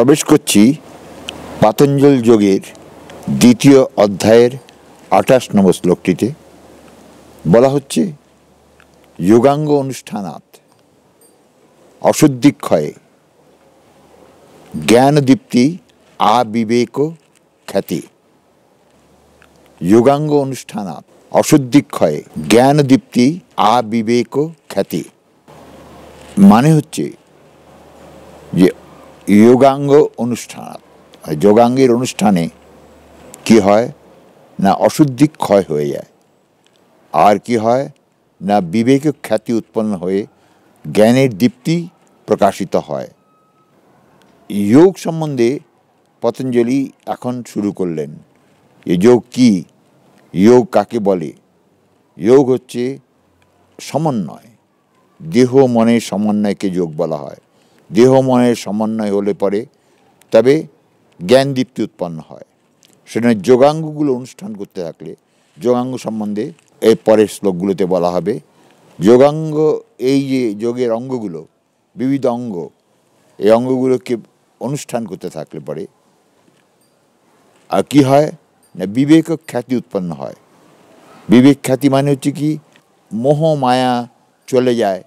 প্রবেশ করছি পাতঞ্জল যোগের দ্বিতীয় অধ্যায়ের আঠাশ নম্বর শ্লোকটিতে বলা হচ্ছে যোগাঙ্গ অনুষ্ঠানাত অশুদ্ধিক্ষয়ে জ্ঞানদীপ্তি আবিবেক খ্যাতি যোগাঙ্গ অনুষ্ঠানাত অশুদ্ধিক্ষয়ে জ্ঞানদীপ্তি আবিবেক খ্যাতি মানে হচ্ছে যে যোগাঙ্গ অনুষ্ঠান যোগাঙ্গের অনুষ্ঠানে কি হয় না অশুদ্ধি ক্ষয় হয়ে যায় আর কি হয় না বিবেক খ্যাতি উৎপন্ন হয়ে জ্ঞানের দীপ্তি প্রকাশিত হয় যোগ সম্বন্ধে পতঞ্জলি এখন শুরু করলেন এ যোগ কি যোগ কাকে বলে যোগ হচ্ছে সমন্বয় দেহ মনের সমন্বয়কে যোগ বলা হয় দেহ মনের সমন্বয় হলে পরে তবে জ্ঞান দীপ্তি উৎপন্ন হয় সেখানে যোগাঙ্গগুলো অনুষ্ঠান করতে থাকলে যোগাঙ্গ সম্বন্ধে এর পরের শ্লোকগুলোতে বলা হবে যোগাঙ্গ এই যে যোগের অঙ্গগুলো বিবিধ অঙ্গ এই অঙ্গগুলোকে অনুষ্ঠান করতে থাকলে পরে আর কী হয় না বিবেক খ্যাতি উৎপন্ন হয় বিবেক খ্যাতি মানে হচ্ছে কি মোহ মায়া চলে যায়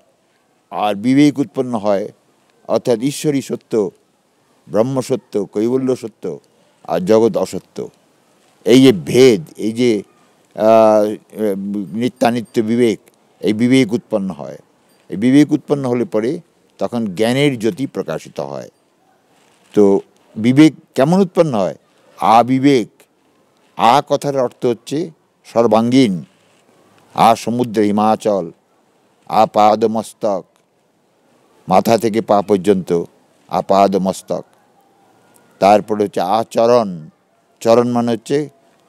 আর বিবেক উৎপন্ন হয় অর্থাৎ ঈশ্বরই সত্য ব্রহ্ম সত্য কৈবল্য সত্য আর জগৎ অসত্য এই যে ভেদ এই যে নিত্যানিত্য বিবেক এই বিবেক উৎপন্ন হয় এই বিবেক উৎপন্ন হলে পরে তখন জ্ঞানের জ্যোতি প্রকাশিত হয় তো বিবেক কেমন উৎপন্ন হয় আ বিবেক আ কথার অর্থ হচ্ছে সর্বাঙ্গীন আ সমুদ্র হিমাচল আ পাদমস্তক মাথা থেকে পা পর্যন্ত আপাদ মস্তক তারপরে হচ্ছে আচরণ চরণ মানে হচ্ছে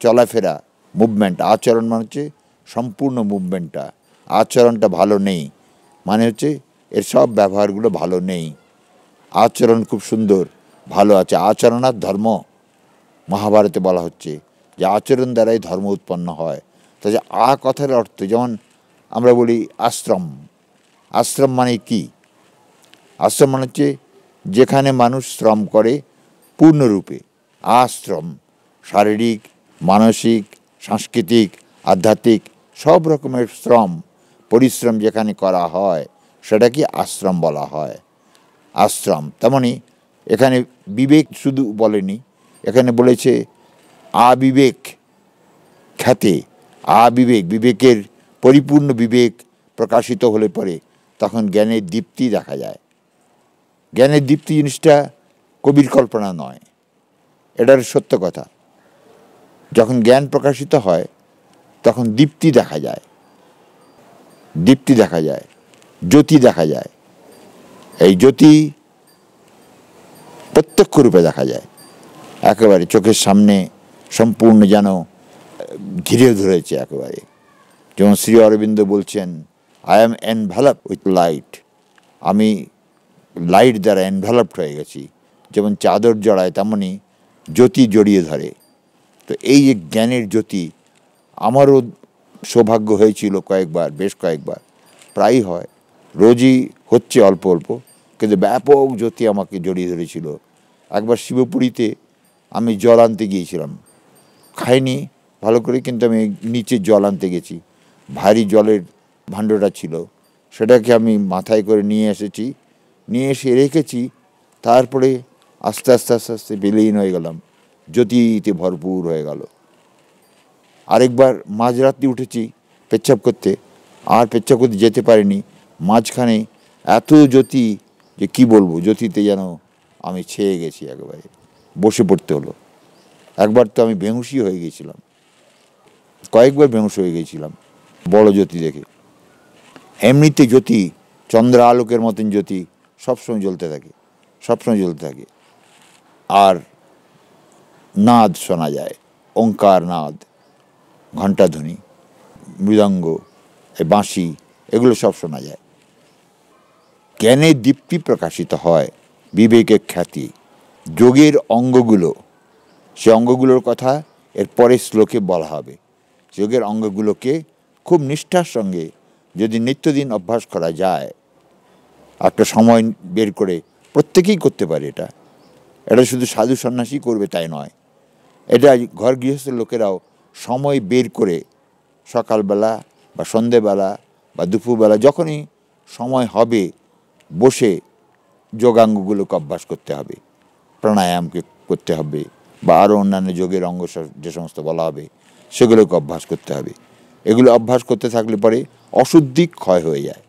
চলাফেরা মুভমেন্ট আচরণ মানে হচ্ছে সম্পূর্ণ মুভমেন্টটা আচরণটা ভালো নেই মানে হচ্ছে এর সব ব্যবহারগুলো ভালো নেই আচরণ খুব সুন্দর ভালো আছে আচরণ আর ধর্ম মহাভারতে বলা হচ্ছে যে আচরণ দ্বারাই ধর্ম উৎপন্ন হয় তা যে আ কথার অর্থ যেমন আমরা বলি আশ্রম আশ্রম মানে কী আশ্রম মানে হচ্ছে যেখানে মানুষ শ্রম করে পূর্ণরূপে আশ্রম শারীরিক মানসিক সাংস্কৃতিক আধ্যাত্মিক সব রকমের শ্রম পরিশ্রম যেখানে করা হয় সেটাকে আশ্রম বলা হয় আশ্রম তেমনি এখানে বিবেক শুধু বলেনি এখানে বলেছে আবিবেক খ্যাতে আবিবেক বিবেকের পরিপূর্ণ বিবেক প্রকাশিত হলে পরে তখন জ্ঞানের দীপ্তি দেখা যায় জ্ঞানের দীপ্তি জিনিসটা কবির কল্পনা নয় এটার সত্য কথা যখন জ্ঞান প্রকাশিত হয় তখন দীপ্তি দেখা যায় দীপ্তি দেখা যায় জ্যোতি দেখা যায় এই জ্যোতি প্রত্যক্ষ রূপে দেখা যায় একেবারে চোখের সামনে সম্পূর্ণ যেন ঘিরে ধরেছে একেবারে যেমন শ্রী অরবিন্দ বলছেন I am envelop with light আমি লাইট দ্বারা এনভেলপড হয়ে গেছি যেমন চাদর জড়ায় তেমনই জ্যোতি জড়িয়ে ধরে তো এই যে জ্ঞানের জ্যোতি আমারও সৌভাগ্য হয়েছিল কয়েকবার বেশ কয়েকবার প্রায় হয় রোজই হচ্ছে অল্প অল্প কিন্তু ব্যাপক জ্যোতি আমাকে জড়িয়ে ধরেছিল একবার শিবপুরীতে আমি জল আনতে গিয়েছিলাম খাইনি ভালো করে কিন্তু আমি নিচে জল আনতে গেছি ভারী জলের ভাণ্ডটা ছিল সেটাকে আমি মাথায় করে নিয়ে এসেছি নিয়ে এসে রেখেছি তারপরে আস্তে আস্তে আস্তে আস্তে বিলীন হয়ে গেলাম জ্যোতিতে ভরপুর হয়ে গেল আরেকবার মাঝরাত্রি উঠেছি পেচ্ছাপ করতে আর পেচ্ছাপ করতে যেতে পারিনি মাঝখানে এত জ্যোতি যে কি বলবো জ্যোতিতে যেন আমি ছেয়ে গেছি একবারে বসে পড়তে হলো একবার তো আমি বেহুসি হয়ে গেছিলাম কয়েকবার বেহুস হয়ে গেছিলাম বড় জ্যোতি দেখে এমনিতে জ্যোতি চন্দ্র আলোকের মতন জ্যোতি সবসময় জ্বলতে থাকে সবসময় জ্বলতে থাকে আর নাদ শোনা যায় ওঙ্কার নাদ ঘণ্টাধ্বনি মৃদঙ্গ বাঁশি এগুলো সব শোনা যায় জ্ঞানে দীপ্তি প্রকাশিত হয় বিবেকের খ্যাতি যোগের অঙ্গগুলো সে অঙ্গগুলোর কথা এর পরের শ্লোকে বলা হবে যোগের অঙ্গগুলোকে খুব নিষ্ঠার সঙ্গে যদি নিত্যদিন অভ্যাস করা যায় একটা সময় বের করে প্রত্যেকেই করতে পারে এটা এটা শুধু সাধু সন্ন্যাসী করবে তাই নয় এটা ঘর গৃহস্থ লোকেরাও সময় বের করে সকালবেলা বা সন্ধেবেলা বা দুপুরবেলা যখনই সময় হবে বসে যোগাঙ্গগুলোকে অভ্যাস করতে হবে প্রাণায়ামকে করতে হবে বা আরও অন্যান্য যোগের অঙ্গ যে সমস্ত বলা হবে সেগুলোকে অভ্যাস করতে হবে এগুলো অভ্যাস করতে থাকলে পরে অশুদ্ধি ক্ষয় হয়ে যায়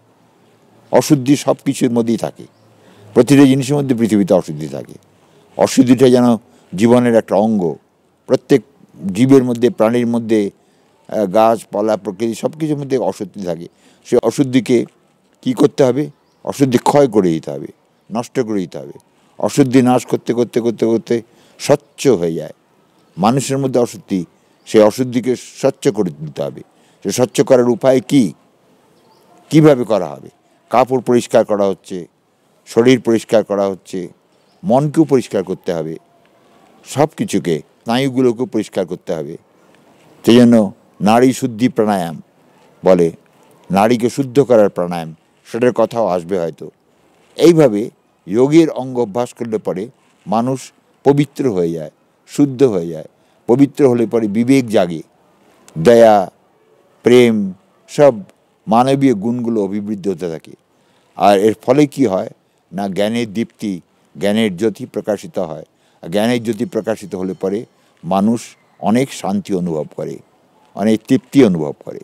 অশুদ্ধি সব কিছুর মধ্যেই থাকে প্রতিটা জিনিসের মধ্যে পৃথিবীতে অশুদ্ধি থাকে অশুদ্ধিটা যেন জীবনের একটা অঙ্গ প্রত্যেক জীবের মধ্যে প্রাণীর মধ্যে গাছপালা প্রকৃতি সব কিছুর মধ্যে অশুদ্ধি থাকে সেই অশুদ্ধিকে কি করতে হবে অশুদ্ধি ক্ষয় করে দিতে হবে নষ্ট করে দিতে হবে অশুদ্ধি নাশ করতে করতে করতে করতে স্বচ্ছ হয়ে যায় মানুষের মধ্যে অশুদ্ধি সেই অশুদ্ধিকে স্বচ্ছ করে দিতে হবে সে স্বচ্ছ করার উপায় কি কিভাবে করা হবে কাপড় পরিষ্কার করা হচ্ছে শরীর পরিষ্কার করা হচ্ছে মনকেও পরিষ্কার করতে হবে সব কিছুকে স্নায়ুগুলোকেও পরিষ্কার করতে হবে সেই জন্য নারী শুদ্ধি প্রাণায়াম বলে নারীকে শুদ্ধ করার প্রাণায়াম সেটার কথাও আসবে হয়তো এইভাবে যোগের অঙ্গ অভ্যাস করলে পরে মানুষ পবিত্র হয়ে যায় শুদ্ধ হয়ে যায় পবিত্র হলে পরে বিবেক জাগে দয়া প্রেম সব মানবীয় গুণগুলো অভিবৃদ্ধি হতে থাকে আর এর ফলে কি হয় না জ্ঞানের দীপ্তি জ্ঞানের জ্যোতি প্রকাশিত হয় জ্ঞানের জ্যোতি প্রকাশিত হলে পরে মানুষ অনেক শান্তি অনুভব করে অনেক তৃপ্তি অনুভব করে